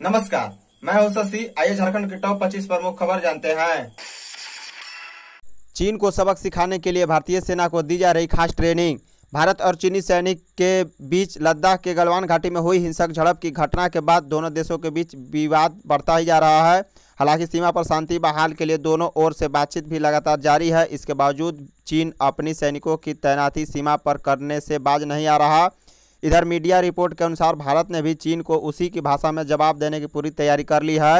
नमस्कार मैं हूं शशि आइए झारखंड के टॉप 25 प्रमुख खबर जानते हैं चीन को सबक सिखाने के लिए भारतीय सेना को दी जा रही खास ट्रेनिंग भारत और चीनी सैनिक के बीच लद्दाख के गलवान घाटी में हुई हिंसक झड़प की घटना के बाद दोनों देशों के बीच विवाद बढ़ता ही जा रहा है हालांकि सीमा पर शांति बहाल के लिए दोनों ओर से बातचीत भी लगातार जारी है इसके बावजूद चीन अपनी सैनिकों की तैनाती सीमा पर करने से बाज नहीं आ रहा इधर मीडिया रिपोर्ट के अनुसार भारत ने भी चीन को उसी की भाषा में जवाब देने की पूरी तैयारी कर ली है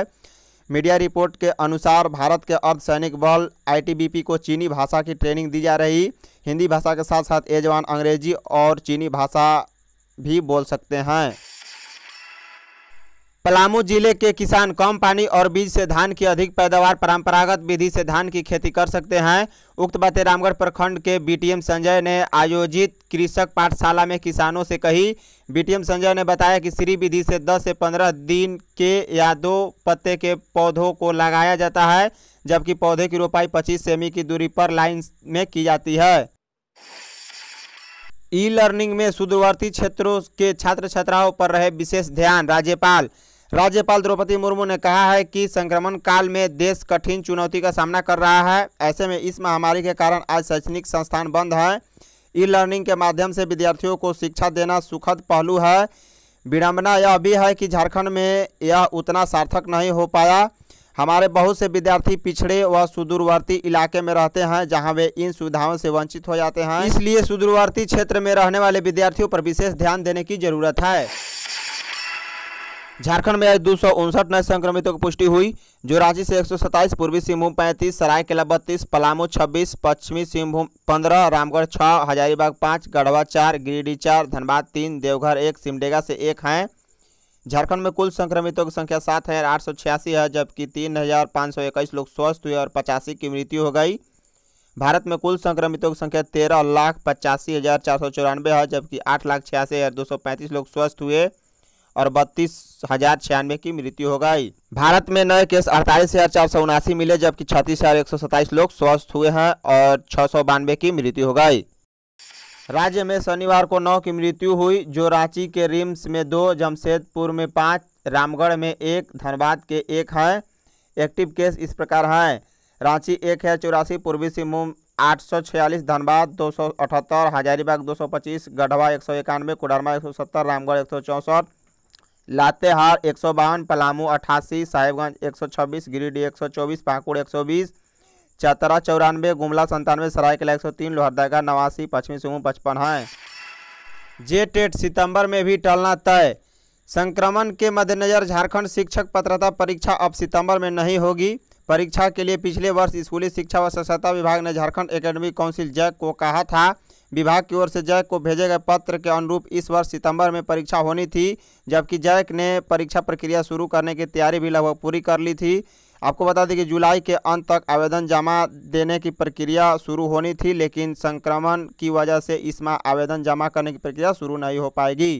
मीडिया रिपोर्ट के अनुसार भारत के अर्धसैनिक बल आईटीबीपी को चीनी भाषा की ट्रेनिंग दी जा रही हिंदी भाषा के साथ साथ ये जवान अंग्रेजी और चीनी भाषा भी बोल सकते हैं पलामू जिले के किसान कम पानी और बीज से धान की अधिक पैदावार परंपरागत विधि से धान की खेती कर सकते हैं उक्त बातें रामगढ़ प्रखंड के बीटीएम संजय ने आयोजित कृषक पाठशाला में किसानों से कही बीटीएम संजय ने बताया कि श्री विधि से 10 से 15 दिन के या दो पत्ते के पौधों को लगाया जाता है जबकि पौधे की रोपाई पच्चीस सेमी की दूरी पर लाइन में की जाती है ई लर्निंग में सुदूरवर्ती क्षेत्रों के छात्र छात्राओं पर रहे विशेष ध्यान राज्यपाल राज्यपाल द्रौपदी मुर्मू ने कहा है कि संक्रमण काल में देश कठिन चुनौती का सामना कर रहा है ऐसे में इस महामारी के कारण आज शैक्षणिक संस्थान बंद हैं ई लर्निंग के माध्यम से विद्यार्थियों को शिक्षा देना सुखद पहलू है विडम्बना यह भी है कि झारखंड में यह उतना सार्थक नहीं हो पाया हमारे बहुत से विद्यार्थी पिछड़े व सुदूरवर्ती इलाके में रहते हैं जहां वे इन सुविधाओं से वंचित हो जाते हैं इसलिए सुदूरवर्ती क्षेत्र में रहने वाले विद्यार्थियों पर विशेष ध्यान देने की जरूरत है झारखंड में आज दो नए संक्रमितों की पुष्टि हुई जो रांची से सत्ताईस पूर्वी सिंहभूम पैंतीस सरायकेला बत्तीस पलामू छब्बीस पश्चिमी सिंहभूम पंद्रह रामगढ़ छः हजारीबाग पाँच गढ़वा चार गिरिडीह चार धनबाद तीन देवघर एक सिमडेगा से एक हैं झारखंड में कुल संक्रमितों की संख्या सात हज़ार आठ सौ छियासी है जबकि तीन हजार पाँच सौ इक्कीस लोग स्वस्थ हुए और पचासी की मृत्यु हो गई भारत में कुल संक्रमितों की संख्या तेरह लाख पचासी हज़ार चार सौ चौरानवे है जबकि आठ लाख छियासी हज़ार दो सौ पैंतीस लोग स्वस्थ हुए और बत्तीस हजार छियानवे की मृत्यु हो गई भारत में नए केस अड़तालीस हजार चार सौ उनासी मिले जबकि छत्तीस हजार एक सौ सत्ताईस लोग स्वस्थ हुए हैं और छः सौ बानवे की मृत्यु हो गई राज्य में शनिवार को नौ की मृत्यु हुई जो रांची के रिम्स में दो जमशेदपुर में पाँच रामगढ़ में एक धनबाद के एक हैं एक्टिव केस इस प्रकार हैं रांची एक है चौरासी पूर्वी सिंहभूम आठ सौ छियालीस धनबाद दो सौ अठहत्तर हजारीबाग दो सौ पच्चीस गढ़वा एक सौ इक्यानवे कोडरमा एक सौ सत्तर रामगढ़ एक सौ चौंसठ लातेहार एक सौ बावन पलामू अठासी साहिबगंज एक सौ छब्बीस गिरिडीह एक सौ चौबीस पाकुड़ एक सौ बीस चतरा चौरानवे गुमला संतानवे सरायकला एक सौ तीन लोहरदगा नवासी पश्चिमी सिंहभूम पचपन है जे टेट सितंबर में भी टलना तय संक्रमण के मद्देनज़र झारखंड शिक्षक पत्रता परीक्षा अब सितंबर में नहीं होगी परीक्षा के लिए पिछले वर्ष स्कूली शिक्षा व सहायता विभाग ने झारखंड एकेडमिक काउंसिल जैक को कहा था विभाग की ओर से जैक को भेजे गए पत्र के अनुरूप इस वर्ष सितंबर में परीक्षा होनी थी जबकि जैक ने परीक्षा प्रक्रिया शुरू करने की तैयारी भी लगभग पूरी कर ली थी आपको बता दें कि जुलाई के अंत तक आवेदन जमा देने की प्रक्रिया शुरू होनी थी लेकिन संक्रमण की वजह से इस माह आवेदन जमा करने की प्रक्रिया शुरू नहीं हो पाएगी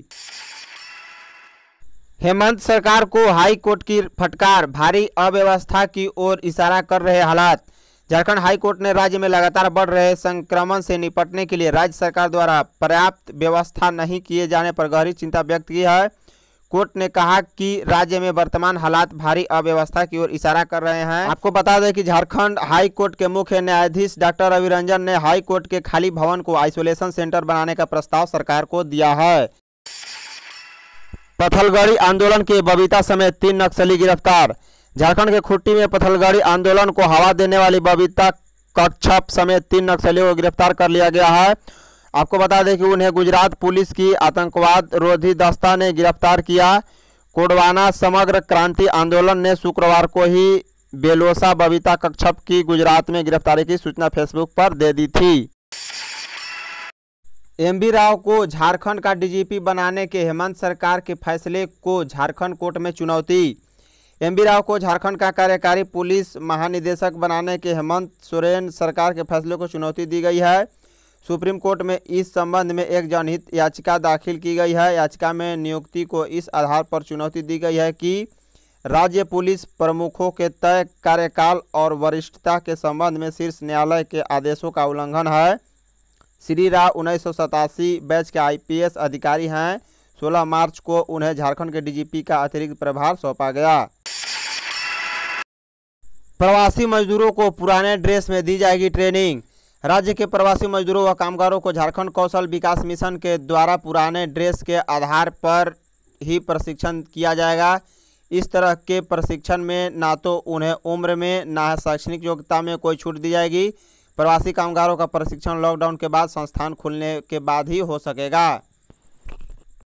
हेमंत सरकार को हाई कोर्ट की फटकार भारी अव्यवस्था की ओर इशारा कर रहे हालात झारखंड हाईकोर्ट ने राज्य में लगातार बढ़ रहे संक्रमण से निपटने के लिए राज्य सरकार द्वारा पर्याप्त व्यवस्था नहीं किए जाने पर गहरी चिंता व्यक्त की है कोर्ट ने कहा कि राज्य में वर्तमान हालात भारी अव्यवस्था की ओर इशारा कर रहे हैं आपको बता दें कि झारखंड हाई कोर्ट के मुख्य न्यायाधीश डॉक्टर रवि रंजन ने हाई कोर्ट के खाली भवन को आइसोलेशन सेंटर बनाने का प्रस्ताव सरकार को दिया है पथलगढ़ी आंदोलन के बबीता समेत तीन नक्सली गिरफ्तार झारखंड के खुट्टी में पथलगाड़ी आंदोलन को हवा देने वाली बबीता कक्षप समेत तीन नक्सलियों को गिरफ्तार कर लिया गया है आपको बता दें कि उन्हें गुजरात पुलिस की आतंकवाद रोधी दस्ता ने गिरफ्तार किया कोडवाना समग्र क्रांति आंदोलन ने शुक्रवार को ही बेलोसा बबीता कक्षप की गुजरात में गिरफ्तारी की सूचना फेसबुक पर दे दी थी एमबी राव को झारखंड का डीजीपी बनाने के हेमंत सरकार के फैसले को झारखंड कोर्ट में चुनौती एम बी राव को झारखंड का कार्यकारी पुलिस महानिदेशक बनाने के हेमंत सोरेन सरकार के फैसले को चुनौती दी गई है सुप्रीम कोर्ट में इस संबंध में एक जनहित याचिका दाखिल की गई है याचिका में नियुक्ति को इस आधार पर चुनौती दी गई है कि राज्य पुलिस प्रमुखों के तय कार्यकाल और वरिष्ठता के संबंध में शीर्ष न्यायालय के आदेशों का उल्लंघन है श्री राव उन्नीस बैच के आईपीएस अधिकारी हैं 16 मार्च को उन्हें झारखंड के डीजीपी का अतिरिक्त प्रभार सौंपा गया प्रवासी मजदूरों को पुराने ड्रेस में दी जाएगी ट्रेनिंग राज्य के प्रवासी मजदूरों व कामगारों को झारखंड कौशल विकास मिशन के द्वारा पुराने ड्रेस के आधार पर ही प्रशिक्षण किया जाएगा इस तरह के प्रशिक्षण में ना तो उन्हें उम्र में ना शैक्षणिक योग्यता में कोई छूट दी जाएगी प्रवासी कामगारों का प्रशिक्षण लॉकडाउन के बाद संस्थान खुलने के बाद ही हो सकेगा